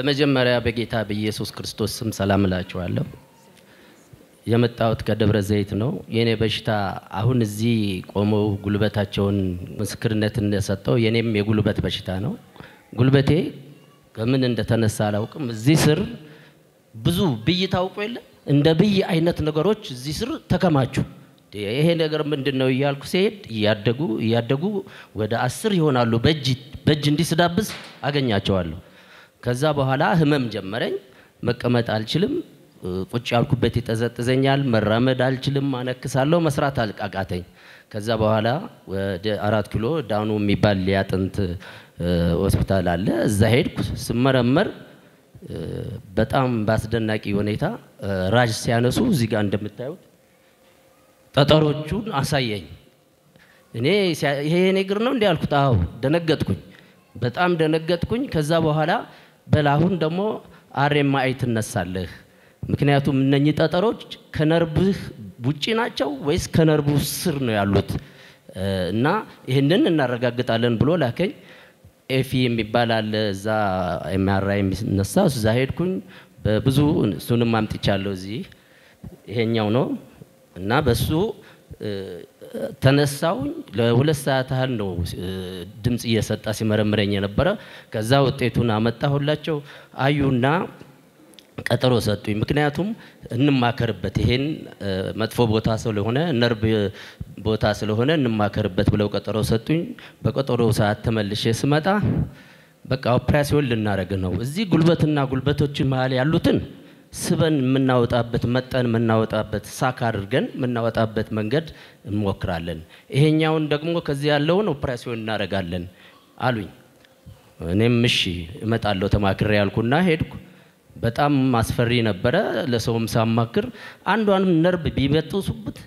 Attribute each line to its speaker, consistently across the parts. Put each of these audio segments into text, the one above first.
Speaker 1: በመጀመሪያ በጌታ በኢየሱስ ክርስቶስ ስም ሰላም እላችኋለሁ። የመጣሁት ከደብረ ዘይት ነው። የኔ በሽታ አሁን እዚህ ቆመው ጉልበታቸውን ምስክርነት እንደሰጠው የኔም የጉልበት በሽታ ነው። ጉልበቴ ከምን እንደተነሳ አላውቅም። እዚህ ስር ብዙ ብይ ታውቁ የለ እንደ ብይ አይነት ነገሮች እዚህ ስር ተከማቹ። ይሄ ነገር ምንድን ነው እያልኩ ሲሄድ እያደጉ እያደጉ ወደ አስር ይሆናሉ። በእጅ በእጅ እንዲስዳብስ አገኛቸዋለሁ። ከዛ በኋላ ህመም ጀመረኝ። መቀመጥ አልችልም። ቁጭ ያልኩበት ይጠዘጥዘኛል። መራመድ አልችልም። አነክሳለሁ። መስራት አቃተኝ። ከዛ በኋላ ወደ አራት ኪሎ ዳኑ የሚባል የአጥንት ሆስፒታል አለ። እዛ ሄድኩ። ስመረመር በጣም በአስደናቂ ሁኔታ ራጅ ሲያነሱ እዚህ ጋር እንደምታዩት ጠጠሮቹን አሳየኝ። እኔ ይሄ እግር ነው እንዲህ አልኩት። አዎ ደነገጥኩኝ፣ በጣም ደነገጥኩኝ። ከዛ በኋላ በል አሁን ደግሞ አርኤምአይ ትነሳለህ። ምክንያቱም እነኚህ ጠጠሮች ከነርብህ ውጪ ናቸው ወይስ ከነርቡ ስር ነው ያሉት እና ይህንን እናረጋግጣለን ብሎ ላከኝ። ኤፊ የሚባል አለ እዛ ኤምአርአይ የሚነሳ እዛ ሄድኩኝ። በብዙ እሱንም አምጥቻለሁ እዚህ ይሄኛው ነው እና በሱ ተነሳውኝ ለሁለት ሰዓት ያህል ነው ድምፅ እየሰጣ ሲመረምረኝ የነበረ። ከዛ ውጤቱን አመጣሁላቸው አዩና ቀጠሮ ሰጡኝ። ምክንያቱም እንማከርበት ይሄን መጥፎ ቦታ ስለሆነ ነርብ ቦታ ስለሆነ እንማከርበት ብለው ቀጠሮ ሰጡኝ። በቀጠሮ ሰዓት ተመልሼ ስመጣ በቃ ኦፕራሲዮን ልናደርግ ነው። እዚህ ጉልበትና ጉልበቶች መሀል ያሉትን ስበን የምናወጣበት መጠን የምናወጣበት ሳክ አድርገን የምናወጣበት መንገድ እንሞክራለን። ይሄኛውን ደግሞ ከዚህ ያለውን ኦፕሬሽን እናደርጋለን አሉኝ። እኔም እሺ እመጣለሁ ተማክሬ ያልኩና ሄድኩ። በጣም አስፈሪ ነበረ። ለሰውም ሳማክር አንዷንም ነርብ ቢበጥሱበት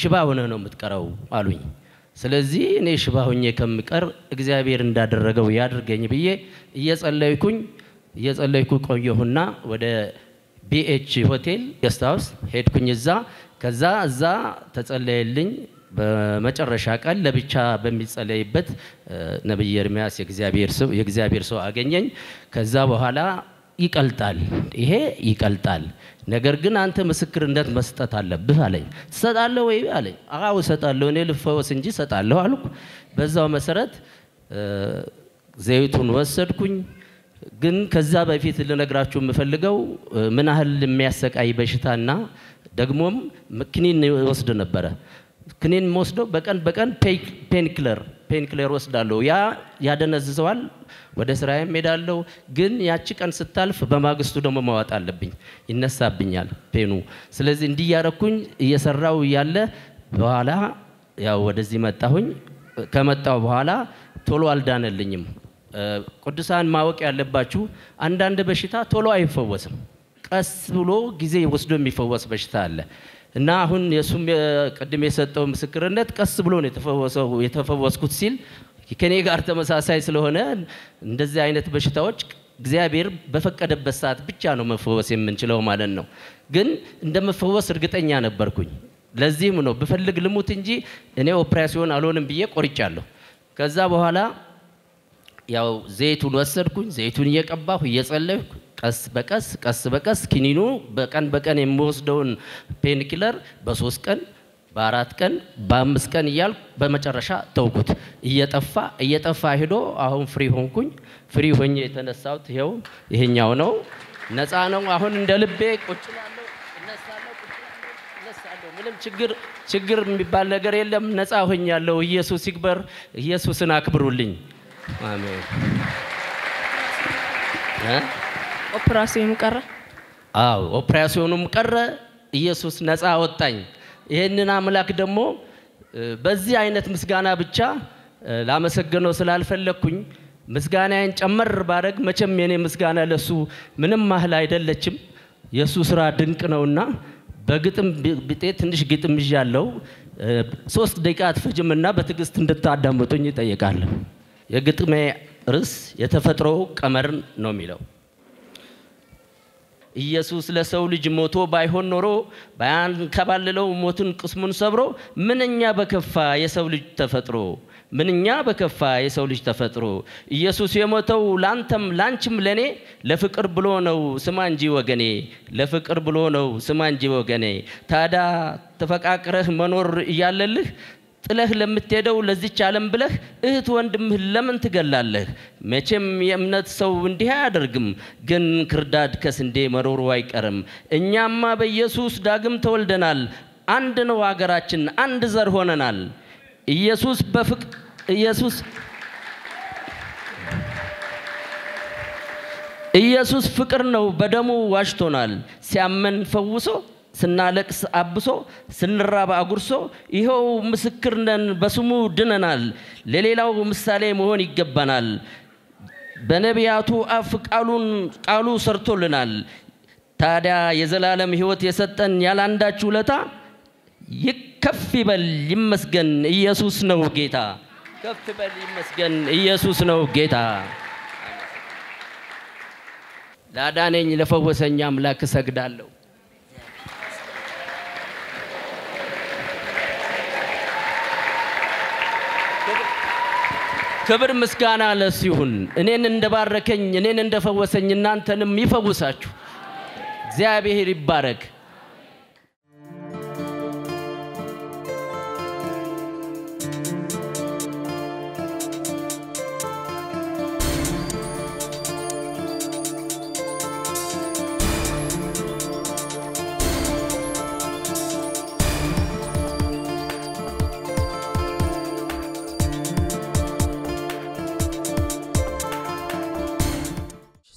Speaker 1: ሽባ ሆነ ነው የምትቀረው አሉኝ። ስለዚህ እኔ ሽባ ሆኜ ከምቀር እግዚአብሔር እንዳደረገው ያድርገኝ ብዬ እየጸለይኩኝ እየጸለይኩ ቆየሁና ወደ ቢኤች ሆቴል ገስት ሀውስ ሄድኩኝ። እዛ ከዛ እዛ ተጸለየልኝ። በመጨረሻ ቀን ለብቻ በሚጸለይበት ነቢይ ኤርሚያስ የእግዚአብሔር ሰው አገኘኝ። ከዛ በኋላ ይቀልጣል፣ ይሄ ይቀልጣል። ነገር ግን አንተ ምስክርነት መስጠት አለብህ አለኝ። ትሰጣለህ ወይ አለኝ። አዎ እሰጣለሁ፣ እኔ ልፈወስ እንጂ እሰጣለሁ አልኩ። በዛው መሰረት ዘይቱን ወሰድኩኝ። ግን ከዛ በፊት ልነግራችሁ የምፈልገው ምን ያህል የሚያሰቃይ በሽታና ደግሞም ክኒን ወስድ ነበረ። ክኒን ወስደው በቀን በቀን ፔንክለር ፔንክለር ወስዳለሁ። ያ ያደነዝዘዋል። ወደ ስራዬም ሄዳለሁ። ግን ያቺ ቀን ስታልፍ በማግስቱ ደግሞ ማዋጥ አለብኝ፣ ይነሳብኛል ፔኑ። ስለዚህ እንዲህ እያረኩኝ እየሰራው እያለ በኋላ ያው ወደዚህ መጣሁኝ። ከመጣው በኋላ ቶሎ አልዳነልኝም። ቅዱሳን ማወቅ ያለባችሁ አንዳንድ በሽታ ቶሎ አይፈወስም። ቀስ ብሎ ጊዜ ወስዶ የሚፈወስ በሽታ አለ እና አሁን የእሱም ቅድም የሰጠው ምስክርነት ቀስ ብሎ ነው የተፈወስኩት ሲል ከኔ ጋር ተመሳሳይ ስለሆነ እንደዚህ አይነት በሽታዎች እግዚአብሔር በፈቀደበት ሰዓት ብቻ ነው መፈወስ የምንችለው ማለት ነው። ግን እንደ መፈወስ እርግጠኛ ነበርኩኝ። ለዚህም ነው ብፈልግ ልሙት እንጂ እኔ ኦፕሬሽን አልሆንም ብዬ ቆርጫለሁ። ከዛ በኋላ ያው ዘይቱን ወሰድኩኝ። ዘይቱን እየቀባሁ እየጸለይኩ ቀስ በቀስ ቀስ በቀስ ኪኒኑ በቀን በቀን የሚወስደውን ፔንኪለር በሶስት ቀን በአራት ቀን በአምስት ቀን እያልኩ በመጨረሻ ተውኩት። እየጠፋ እየጠፋ ሄዶ አሁን ፍሪ ሆንኩኝ። ፍሪ ሆኜ የተነሳሁት ይኸው ይሄኛው ነው። ነፃ ነው። አሁን እንደ ልቤ ቁጭ ምንም ችግር ችግር የሚባል ነገር የለም። ነፃ ሆኛለሁ። ኢየሱስ ይክበር። ኢየሱስን አክብሩልኝ። አሜን። ኦፕራሲዮኑ ቀረ። አዎ ኦፕራሲዮኑም ቀረ። ኢየሱስ ነፃ አወጣኝ። ይህንን አምላክ ደግሞ በዚህ አይነት ምስጋና ብቻ ላመሰግነው ስላልፈለግኩኝ ምስጋናዬን ጨመር ባረግ መቼም የኔ ምስጋና ለሱ ምንም ማህል አይደለችም። የእሱ ስራ ድንቅ ነውና በግጥም ብጤ ትንሽ ግጥም ይዣለሁ። ሶስት ደቂቃ አትፈጅምና በትዕግስት እንድታዳምጡኝ ይጠይቃለሁ። የግጥሜ ርዕስ የተፈጥሮ ቀመር ነው የሚለው። ኢየሱስ ለሰው ልጅ ሞቶ ባይሆን ኖሮ ባያንከባልለው ሞቱን ቅስሙን ሰብሮ ምንኛ በከፋ የሰው ልጅ ተፈጥሮ ምንኛ በከፋ የሰው ልጅ ተፈጥሮ ኢየሱስ የሞተው ላንተም ላንችም ለኔ ለፍቅር ብሎ ነው ስማ እንጂ ወገኔ ለፍቅር ብሎ ነው ስማ እንጂ ወገኔ ታዳ ተፈቃቅረህ መኖር እያለልህ ጥለህ ለምትሄደው ለዚች ዓለም ብለህ እህት ወንድምህ ለምን ትገላለህ? መቼም የእምነት ሰው እንዲህ አያደርግም። ግን ክርዳድ ከስንዴ መሮሩ አይቀርም። እኛማ በኢየሱስ ዳግም ተወልደናል። አንድ ነው ሀገራችን፣ አንድ ዘር ሆነናል። ኢየሱስ በፍቅር ኢየሱስ ኢየሱስ ፍቅር ነው። በደሙ ዋሽቶናል። ሲያመን ፈውሶ ስናለቅስ አብሶ ስንራብ አጉርሶ ይኸው ምስክር ነን፣ በስሙ ድነናል፣ ለሌላው ምሳሌ መሆን ይገባናል። በነቢያቱ አፍ ቃሉን ቃሉ ሰርቶልናል። ታዲያ የዘላለም ህይወት የሰጠን ያላንዳች ውለታ ከፍ ይበል ይመስገን፣ ኢየሱስ ነው ጌታ። ከፍ በል ይመስገን፣ ኢየሱስ ነው ጌታ። ላዳነኝ ለፈወሰኝ አምላክ እሰግዳለሁ። ክብር ምስጋና ለሱ ይሁን። እኔን እንደባረከኝ እኔን እንደፈወሰኝ እናንተንም ይፈውሳችሁ። እግዚአብሔር ይባረክ።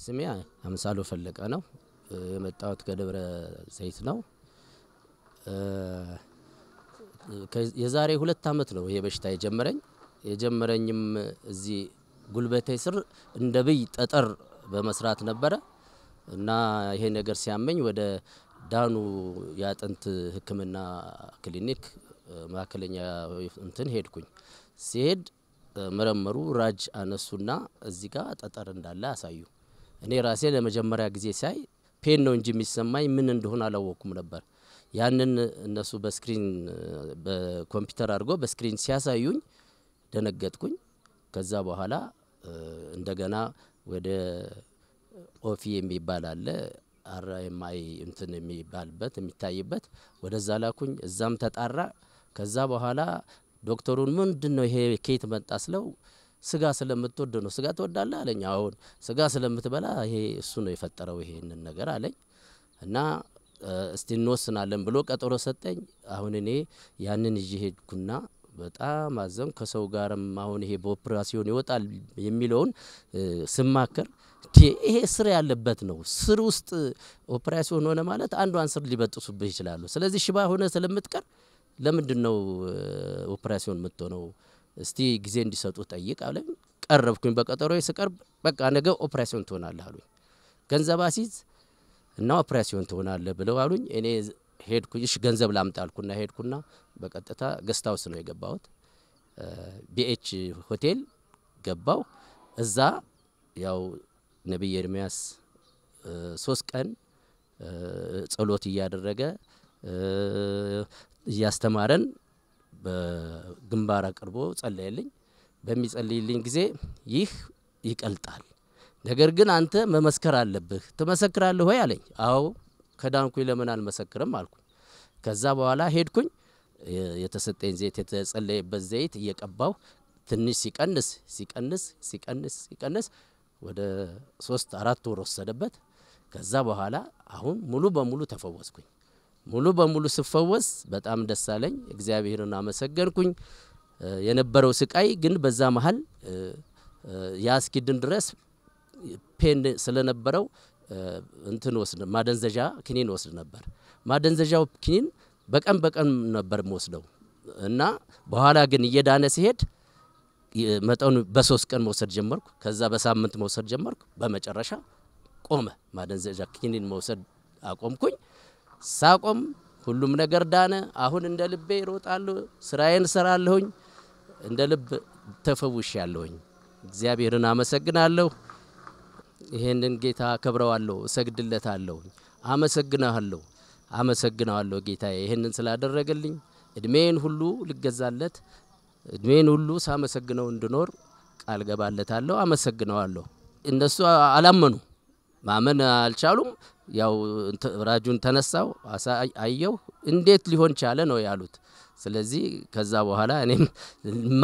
Speaker 1: ስሜ አምሳሉ ፈለቀ ነው። የመጣሁት ከደብረ ዘይት ነው። የዛሬ ሁለት ዓመት ነው ይሄ በሽታ የጀመረኝ። የጀመረኝም እዚህ ጉልበቴ ስር እንደ ብይ ጠጠር በመስራት ነበረ እና ይሄ ነገር ሲያመኝ ወደ ዳኑ የአጥንት ሕክምና ክሊኒክ መካከለኛ እንትን ሄድኩኝ። ሲሄድ መረመሩ፣ ራጅ አነሱና እዚህ ጋር ጠጠር እንዳለ አሳዩ። እኔ ራሴ ለመጀመሪያ ጊዜ ሳይ ፔን ነው እንጂ የሚሰማኝ ምን እንደሆነ አላወቅኩም ነበር። ያንን እነሱ በስክሪን በኮምፒውተር አድርጎ በስክሪን ሲያሳዩኝ ደነገጥኩኝ። ከዛ በኋላ እንደገና ወደ ኦፊ የሚባል አለ አራኤምአይ እንትን የሚባልበት የሚታይበት ወደዛ ላኩኝ። እዛም ተጣራ። ከዛ በኋላ ዶክተሩን ምንድን ነው ይሄ ኬት መጣ ስለው ስጋ ስለምትወድ ነው ስጋ ትወዳለህ አለኝ። አሁን ስጋ ስለምትበላ ይሄ እሱ ነው የፈጠረው ይሄንን ነገር አለኝ እና እስቲ እንወስናለን ብሎ ቀጠሮ ሰጠኝ። አሁን እኔ ያንን ይዤ ሄድኩና በጣም አዘም ከሰው ጋርም አሁን ይሄ በኦፕራሲዮን ይወጣል የሚለውን ስማከር ይሄ ስር ያለበት ነው። ስር ውስጥ ኦፕራሲዮን ሆነ ማለት አንዷን ስር ሊበጥሱብህ ይችላሉ። ስለዚህ ሽባ ሆነ ስለምትቀር ለምንድን ነው ኦፕራሲዮን የምትሆነው? እስቲ ጊዜ እንዲሰጡ ጠይቅ አለኝ። ቀረብኩኝ። በቀጠሮ ስቀርብ በቃ ነገ ኦፕሬሽን ትሆናለህ አሉኝ። ገንዘብ አሲዝ እና ኦፕሬሽን ትሆናለህ ብለው አሉኝ። እኔ ሄድኩ። እሺ ገንዘብ ላምጣ አልኩና ሄድኩና በቀጥታ ገስታውስ ነው የገባሁት። ቢኤች ሆቴል ገባው። እዛ ያው ነቢይ ኤርሚያስ ሶስት ቀን ጸሎት እያደረገ እያስተማረን በግንባር አቅርቦ ጸለየልኝ። በሚጸልይልኝ ጊዜ ይህ ይቀልጣል፣ ነገር ግን አንተ መመስከር አለብህ። ትመሰክራለህ ወይ አለኝ። አዎ ከዳንኩኝ ለምን አልመሰክርም አልኩ። ከዛ በኋላ ሄድኩኝ የተሰጠኝ ዘይት የተጸለየበት ዘይት እየቀባው ትንሽ ሲቀንስ ሲቀንስ ሲቀንስ ሲቀንስ ወደ ሶስት አራት ወር ወሰደበት። ከዛ በኋላ አሁን ሙሉ በሙሉ ተፈወስኩኝ። ሙሉ በሙሉ ስፈወስ በጣም ደስ አለኝ። እግዚአብሔርን አመሰገንኩኝ። የነበረው ስቃይ ግን በዛ መሀል ያስኪድን ድረስ ፔን ስለነበረው እንትን ወስድ ማደንዘዣ ክኒን ወስድ ነበር። ማደንዘዣው ክኒን በቀን በቀን ነበር ወስደው እና በኋላ ግን እየዳነ ሲሄድ መጠኑ በሶስት ቀን መውሰድ ጀመርኩ። ከዛ በሳምንት መውሰድ ጀመርኩ። በመጨረሻ ቆመ። ማደንዘዣ ክኒን መውሰድ አቆምኩኝ። ሳቆም ሁሉም ነገር ዳነ። አሁን እንደ ልቤ እሮጣለሁ፣ ስራዬን እሰራለሁኝ፣ እንደ ልብ ተፈውሻለሁኝ። እግዚአብሔርን አመሰግናለሁ። ይሄንን ጌታ አከብረዋለሁ፣ እሰግድለታለሁ፣ አመሰግናለሁ፣ አመሰግናለሁ ጌታዬ ይሄንን ስላደረገልኝ እድሜን ሁሉ ልገዛለት እድሜን ሁሉ ሳመሰግነው እንድኖር ቃል ገባለታለሁ፣ አመሰግነዋለሁ። እነሱ አላመኑ ማመን አልቻሉም። ያው ራጁን ተነሳው አየው እንዴት ሊሆን ቻለ ነው ያሉት። ስለዚህ ከዛ በኋላ እኔም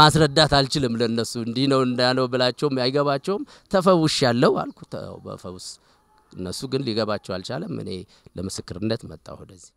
Speaker 1: ማስረዳት አልችልም ለነሱ እንዲህ ነው እንዳለው ብላቸውም አይገባቸውም። ተፈውሽ ያለው አልኩ በፈውስ እነሱ ግን ሊገባቸው አልቻለም። እኔ ለምስክርነት መጣሁ ወደዚህ።